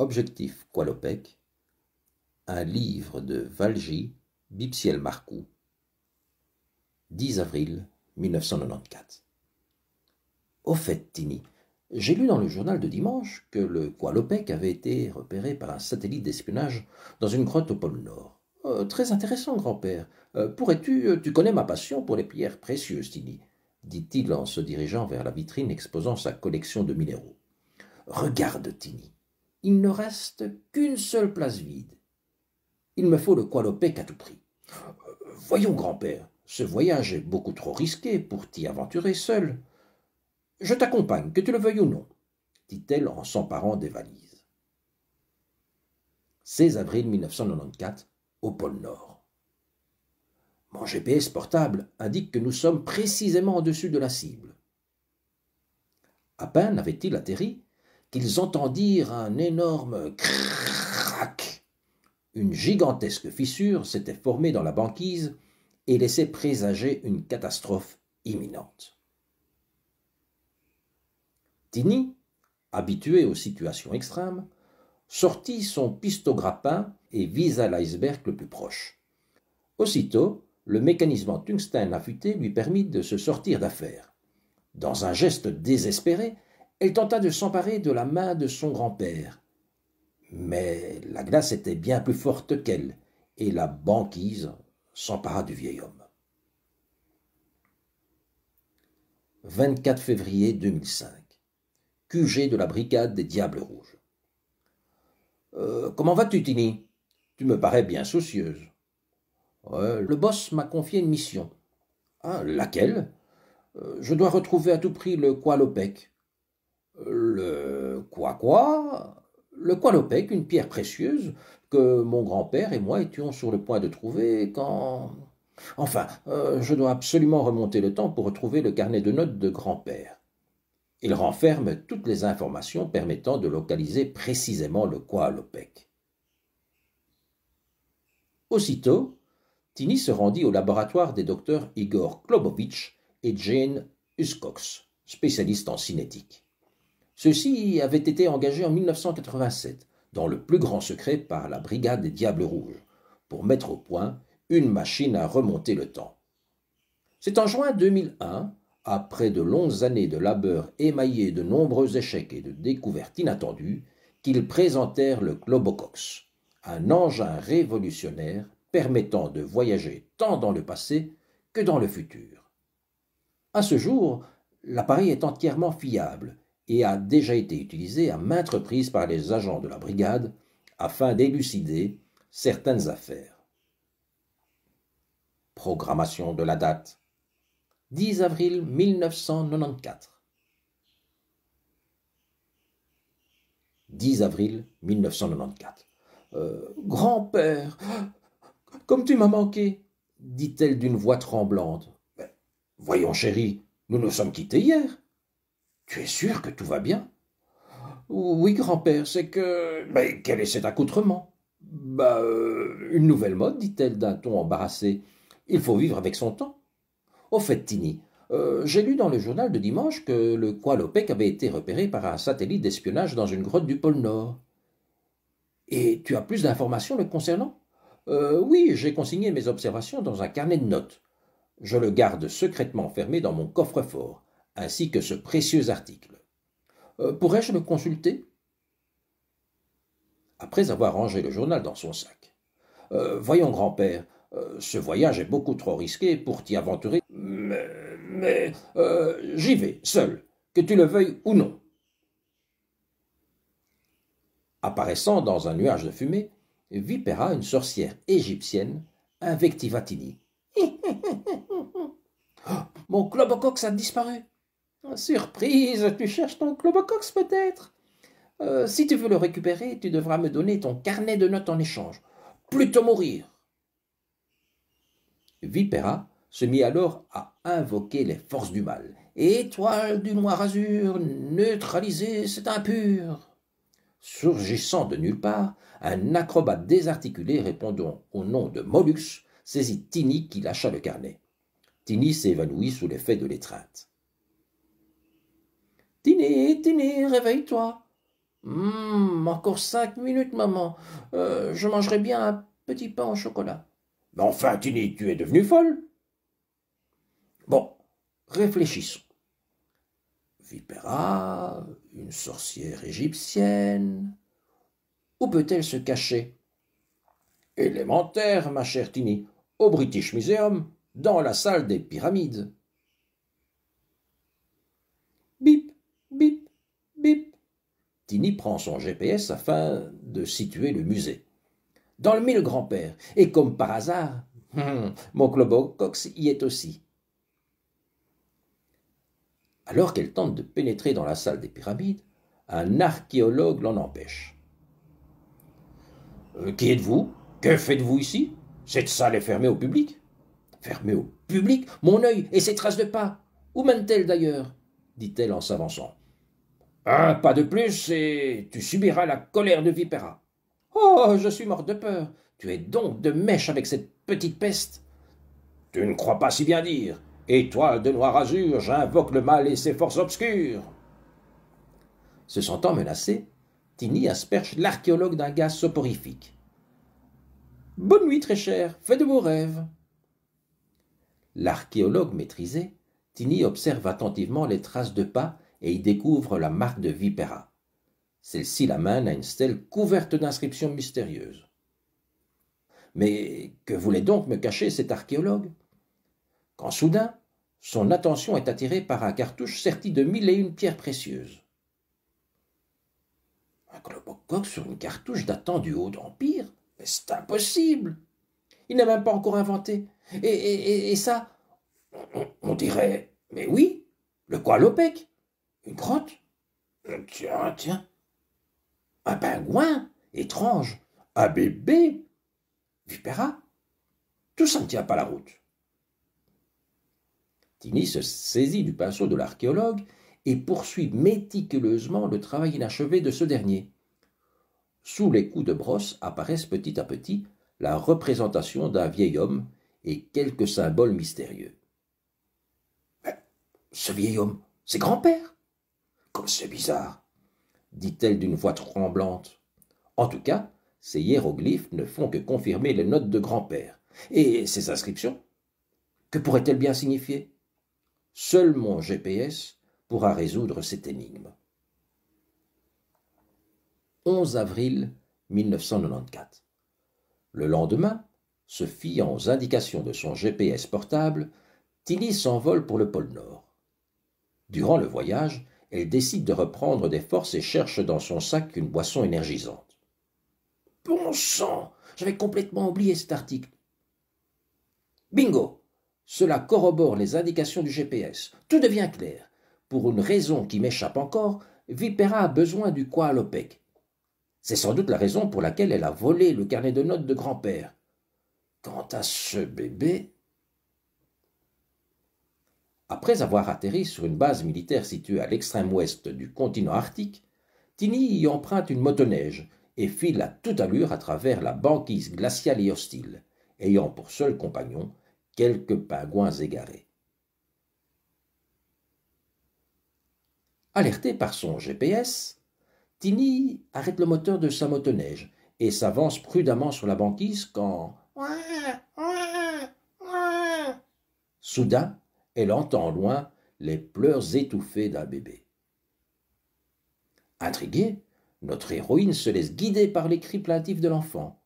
Objectif Qualopec, un livre de Valgy, Bipsiel Marcoux, 10 avril 1994. Au fait, Tini, j'ai lu dans le journal de dimanche que le Qualopec avait été repéré par un satellite d'espionnage dans une grotte au pôle Nord. Euh, très intéressant, grand-père. Euh, pourrais-tu. Euh, tu connais ma passion pour les pierres précieuses, Tini, dit-il en se dirigeant vers la vitrine exposant sa collection de minéraux. Regarde, Tini il ne reste qu'une seule place vide. Il me faut le Coalopé à tout prix. Euh, voyons, grand-père, ce voyage est beaucoup trop risqué pour t'y aventurer seul. Je t'accompagne, que tu le veuilles ou non, dit-elle en s'emparant des valises. 16 avril 1994, au pôle Nord. Mon GPS portable indique que nous sommes précisément au-dessus de la cible. À peine avait-il atterri qu'ils entendirent un énorme crac. Une gigantesque fissure s'était formée dans la banquise et laissait présager une catastrophe imminente. Tini, habitué aux situations extrêmes, sortit son pistograppin et visa l'iceberg le plus proche. Aussitôt, le mécanisme en tungstène affûté lui permit de se sortir d'affaire. Dans un geste désespéré, elle tenta de s'emparer de la main de son grand-père. Mais la glace était bien plus forte qu'elle, et la banquise s'empara du vieil homme. 24 février 2005. QG de la brigade des Diables Rouges. Euh, comment vas-tu, Tini Tu me parais bien soucieuse. Euh, le boss m'a confié une mission. Ah, laquelle euh, Je dois retrouver à tout prix le le quoi »« le l'opèque une pierre précieuse que mon grand-père et moi étions sur le point de trouver quand... Enfin, euh, je dois absolument remonter le temps pour retrouver le carnet de notes de grand-père. Il renferme toutes les informations permettant de localiser précisément le quoi-l'OPEC. Aussitôt, Tini se rendit au laboratoire des docteurs Igor Klobovitch et Jane Huscox, spécialistes en cinétique ceux avait été engagé en 1987, dans le plus grand secret par la Brigade des Diables Rouges, pour mettre au point une machine à remonter le temps. C'est en juin 2001, après de longues années de labeur émaillées de nombreux échecs et de découvertes inattendues, qu'ils présentèrent le Globocox, un engin révolutionnaire permettant de voyager tant dans le passé que dans le futur. À ce jour, l'appareil est entièrement fiable et a déjà été utilisé à maintes reprises par les agents de la brigade afin d'élucider certaines affaires. Programmation de la date 10 avril 1994. 10 avril 1994. Euh, grand-père, comme tu m'as manqué, dit-elle d'une voix tremblante. Ben, voyons, chérie, nous nous sommes quittés hier. Tu es sûr que tout va bien Oui, grand-père, c'est que. Euh, mais quel est cet accoutrement Bah, euh, une nouvelle mode, dit-elle d'un ton embarrassé. Il faut vivre avec son temps. Au fait, Tini, euh, j'ai lu dans le journal de dimanche que le Kualopec avait été repéré par un satellite d'espionnage dans une grotte du pôle Nord. Et tu as plus d'informations le concernant Oui, j'ai consigné mes observations dans un carnet de notes. Je le garde secrètement fermé dans mon coffre-fort ainsi que ce précieux article. Euh, pourrais-je le consulter Après avoir rangé le journal dans son sac. Euh, voyons, grand-père, euh, ce voyage est beaucoup trop risqué pour t'y aventurer. Mais, mais j'y vais, seul, que tu le veuilles ou non. Apparaissant dans un nuage de fumée, vipéra une sorcière égyptienne, invectivatini. mon Mon coq a disparu. Surprise, tu cherches ton Clobocox peut-être euh, Si tu veux le récupérer, tu devras me donner ton carnet de notes en échange. Plutôt mourir Vipera se mit alors à invoquer les forces du mal. Étoile du noir azur, neutralisez cet impur Surgissant de nulle part, un acrobate désarticulé répondant au nom de Molux saisit Tini qui lâcha le carnet. Tini s'évanouit sous l'effet de l'étreinte. Tini, Tini, réveille-toi. Hum, encore cinq minutes, maman. Euh, je mangerai bien un petit pain au chocolat. Mais enfin, Tini, tu es devenue folle. Bon, réfléchissons. Vipera, une sorcière égyptienne. Où peut-elle se cacher Élémentaire, ma chère Tini, au British Museum, dans la salle des pyramides. Tini prend son GPS afin de situer le musée. Dans le mille grand-père, et comme par hasard, hum, mon mon Clobocox y est aussi. Alors qu'elle tente de pénétrer dans la salle des pyramides, un archéologue l'en empêche. Euh, qui êtes-vous Que faites-vous ici Cette salle est fermée au public Fermée au public Mon œil et ses traces de pas Où mène-t-elle d'ailleurs dit-elle en s'avançant. Un pas de plus et tu subiras la colère de vipera Oh, je suis mort de peur. Tu es donc de mèche avec cette petite peste. Tu ne crois pas si bien dire. Étoile de noir azur, j'invoque le mal et ses forces obscures. Se sentant menacé, Tini asperge l'archéologue d'un gaz soporifique. Bonne nuit, très cher, fais de beaux rêves. L'archéologue maîtrisé, Tini observe attentivement les traces de pas et y découvre la marque de Vipera. Celle-ci l'amène à une stèle couverte d'inscriptions mystérieuses. Mais que voulait donc me cacher cet archéologue Quand soudain, son attention est attirée par un cartouche serti de mille et une pierres précieuses. Un globocoque sur une cartouche datant du Haut Empire Mais c'est impossible Il n'a même pas encore inventé. Et, ça, on, on, dirait. Mais oui, le Qualopec une grotte euh, Tiens, tiens. Un pingouin Étrange. Un bébé Vipéra Tout ça ne tient pas la route. Tini se saisit du pinceau de l'archéologue et poursuit méticuleusement le travail inachevé de ce dernier. Sous les coups de brosse apparaissent petit à petit la représentation d'un vieil homme et quelques symboles mystérieux. Euh, ce vieil homme, c'est grand-père comme c'est bizarre dit-elle d'une voix tremblante. En tout cas, ces hiéroglyphes ne font que confirmer les notes de grand-père. Et ces inscriptions Que pourraient-elles bien signifier Seul mon GPS pourra résoudre cette énigme. 11 avril 1994. Le lendemain, se fiant aux indications de son GPS portable, Tilly s'envole pour le pôle Nord. Durant le voyage, elle décide de reprendre des forces et cherche dans son sac une boisson énergisante. Bon sang J'avais complètement oublié cet article. Bingo Cela corrobore les indications du GPS. Tout devient clair. Pour une raison qui m'échappe encore, Vipéra a besoin du quoi à C'est sans doute la raison pour laquelle elle a volé le carnet de notes de grand-père. Quant à ce bébé, après avoir atterri sur une base militaire située à l'extrême ouest du continent arctique, Tini y emprunte une motoneige et file à toute allure à travers la banquise glaciale et hostile, ayant pour seul compagnon quelques pingouins égarés. Alerté par son GPS, Tini arrête le moteur de sa motoneige et s'avance prudemment sur la banquise quand. Soudain, elle entend loin les pleurs étouffés d'un bébé. Intriguée, notre héroïne se laisse guider par les cris plaintifs de l'enfant.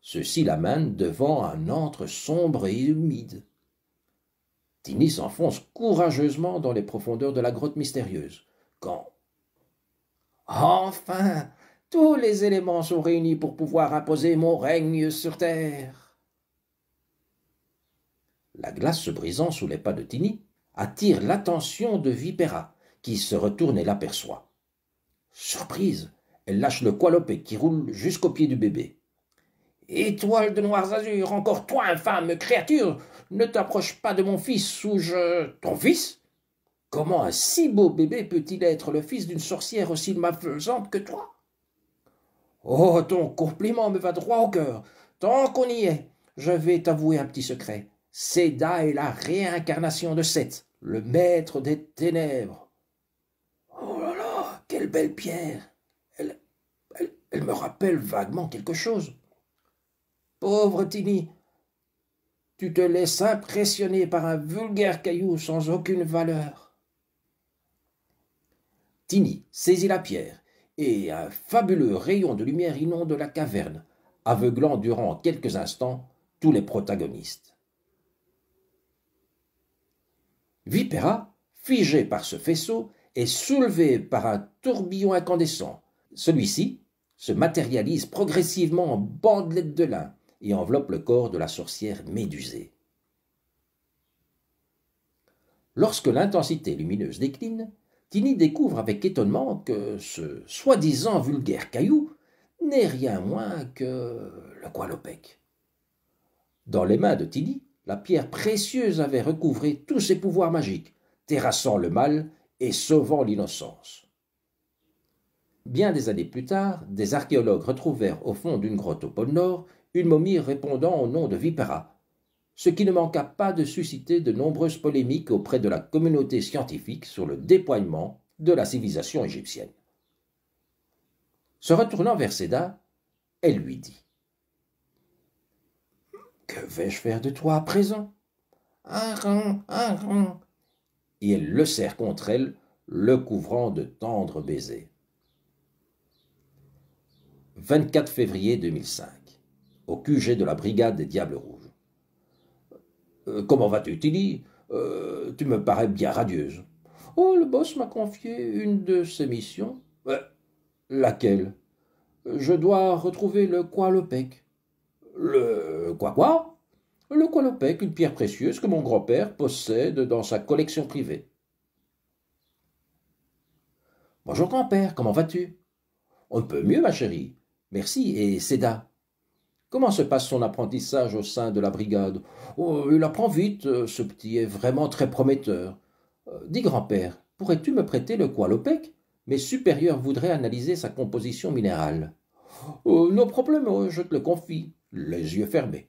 Ceux-ci l'amènent devant un antre sombre et humide. Tini s'enfonce courageusement dans les profondeurs de la grotte mystérieuse, quand. Enfin Tous les éléments sont réunis pour pouvoir imposer mon règne sur terre. La glace se brisant sous les pas de Tini attire l'attention de Vipera, qui se retourne et l'aperçoit. Surprise, elle lâche le coilopé qui roule jusqu'au pied du bébé. Étoile de noirs azur, encore toi, infâme créature, ne t'approche pas de mon fils ou je. Ton fils Comment un si beau bébé peut-il être le fils d'une sorcière aussi malfaisante que toi Oh, ton compliment me va droit au cœur. Tant qu'on y est, je vais t'avouer un petit secret. Seda est la réincarnation de Seth, le maître des ténèbres. Oh là là, quelle belle pierre elle, elle, me rappelle vaguement quelque chose. Pauvre Tini, tu te laisses impressionner par un vulgaire caillou sans aucune valeur. Tini saisit la pierre, et un fabuleux rayon de lumière inonde la caverne, aveuglant durant quelques instants tous les protagonistes. Vipera, figé par ce faisceau, est soulevé par un tourbillon incandescent. Celui-ci se matérialise progressivement en bandelettes de lin et enveloppe le corps de la sorcière médusée. Lorsque l'intensité lumineuse décline, Tini découvre avec étonnement que ce soi-disant vulgaire caillou n'est rien moins que le Qualopec. Dans les mains de Tini, la pierre précieuse avait recouvré tous ses pouvoirs magiques, terrassant le mal et sauvant l'innocence. Bien des années plus tard, des archéologues retrouvèrent au fond d'une grotte au pôle Nord une momie répondant au nom de Vipera, ce qui ne manqua pas de susciter de nombreuses polémiques auprès de la communauté scientifique sur le dépoignement de la civilisation égyptienne. Se retournant vers Seda, elle lui dit que vais-je faire de toi à présent Un un rang. » Et elle le serre contre elle, le couvrant de tendres baisers. 24 février 2005, au QG de la brigade des Diables Rouges. Euh, comment vas-tu, Tilly euh, Tu me parais bien radieuse. Oh, le boss m'a confié une de ses missions. Euh, laquelle Je dois retrouver le quoi, Le le quoi quoi Le Qualopec, une pierre précieuse que mon grand-père possède dans sa collection privée. Bonjour grand-père, comment vas-tu On peu peut mieux, ma chérie. Merci, et Seda Comment se passe son apprentissage au sein de la brigade oh, Il apprend vite, ce petit est vraiment très prometteur. Euh, dis grand-père, pourrais-tu me prêter le Qualopec Mes supérieurs voudraient analyser sa composition minérale. Nos euh, non problème, je te le confie les yeux fermés.